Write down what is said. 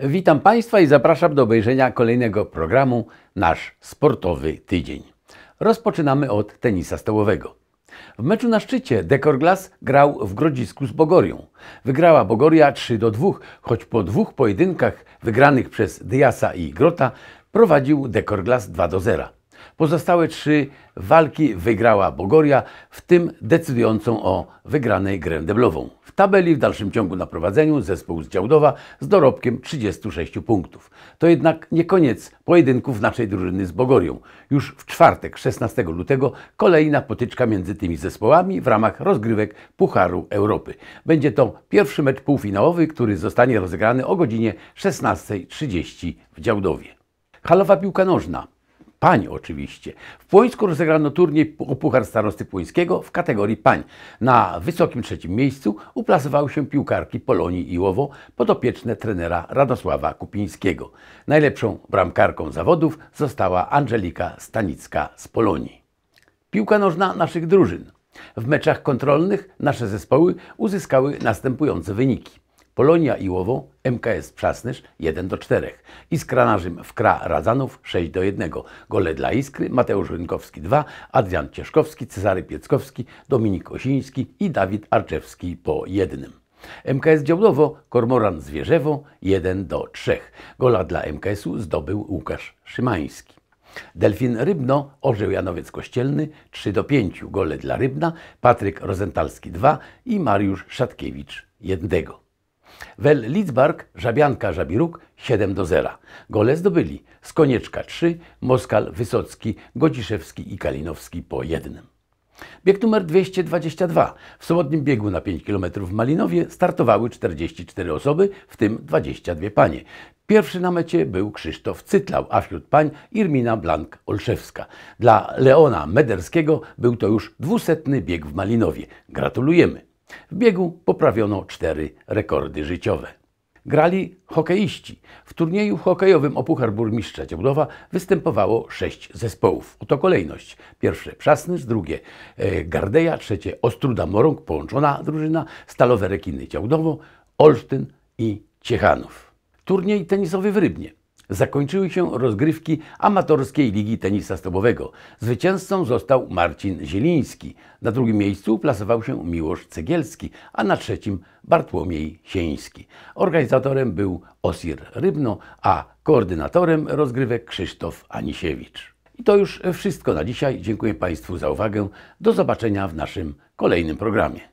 Witam Państwa i zapraszam do obejrzenia kolejnego programu Nasz Sportowy Tydzień. Rozpoczynamy od tenisa stołowego. W meczu na szczycie Dekorglas grał w grodzisku z Bogorią. Wygrała Bogoria 3 do 2, choć po dwóch pojedynkach wygranych przez Dyasa i Grota prowadził Dekorglas 2 do 0. Pozostałe trzy walki wygrała Bogoria, w tym decydującą o wygranej grę deblową. W tabeli w dalszym ciągu na prowadzeniu zespół z Działdowa z dorobkiem 36 punktów. To jednak nie koniec pojedynków naszej drużyny z Bogorią. Już w czwartek, 16 lutego, kolejna potyczka między tymi zespołami w ramach rozgrywek Pucharu Europy. Będzie to pierwszy mecz półfinałowy, który zostanie rozegrany o godzinie 16.30 w Działdowie. Halowa piłka nożna pań oczywiście. W Płońsku rozegrano turniej o Puchar Starosty Płońskiego w kategorii pań. Na wysokim trzecim miejscu uplasowały się piłkarki Polonii Łowo, podopieczne trenera Radosława Kupińskiego. Najlepszą bramkarką zawodów została Angelika Stanicka z Polonii. Piłka nożna naszych drużyn. W meczach kontrolnych nasze zespoły uzyskały następujące wyniki. Polonia i Iłowo, MKS Przasnysz 1 do 4. Iskra Narzym Kra Radzanów 6 do 1. Gole dla Iskry Mateusz Rynkowski 2, Adrian Cieszkowski, Cezary Pieckowski, Dominik Osiński i Dawid Arczewski po jednym. MKS Działdowo, Kormoran Zwierzewo 1 do 3. Gola dla MKS-u zdobył Łukasz Szymański. Delfin Rybno, Orzeł Janowiec Kościelny 3 do 5. Gole dla Rybna, Patryk Rozentalski 2 i Mariusz Szatkiewicz 1. Wel Lidzbark, Żabianka, Żabiruk 7 do 0. Gole zdobyli z 3, Moskal, Wysocki, Godziszewski i Kalinowski po jednym. Bieg numer 222. W sobotnim biegu na 5 km w Malinowie startowały 44 osoby, w tym 22 panie. Pierwszy na mecie był Krzysztof Cytlał, a wśród pań Irmina Blank-Olszewska. Dla Leona Mederskiego był to już dwusetny bieg w Malinowie. Gratulujemy! W biegu poprawiono cztery rekordy życiowe. Grali hokeiści. W turnieju hokejowym o Puchar Burmistrza Cieplowa występowało sześć zespołów. Oto kolejność. Pierwsze Przasnysz, drugie e, Gardeja, trzecie Ostruda Morąg, połączona drużyna, Stalowe Rekiny Ciałdowo, Olsztyn i Ciechanów. Turniej tenisowy w Rybnie. Zakończyły się rozgrywki amatorskiej Ligi Tenisa Stołowego. Zwycięzcą został Marcin Zieliński. Na drugim miejscu plasował się Miłosz Cegielski, a na trzecim Bartłomiej Sieński. Organizatorem był Osir Rybno, a koordynatorem rozgrywek Krzysztof Anisiewicz. I to już wszystko na dzisiaj. Dziękuję Państwu za uwagę. Do zobaczenia w naszym kolejnym programie.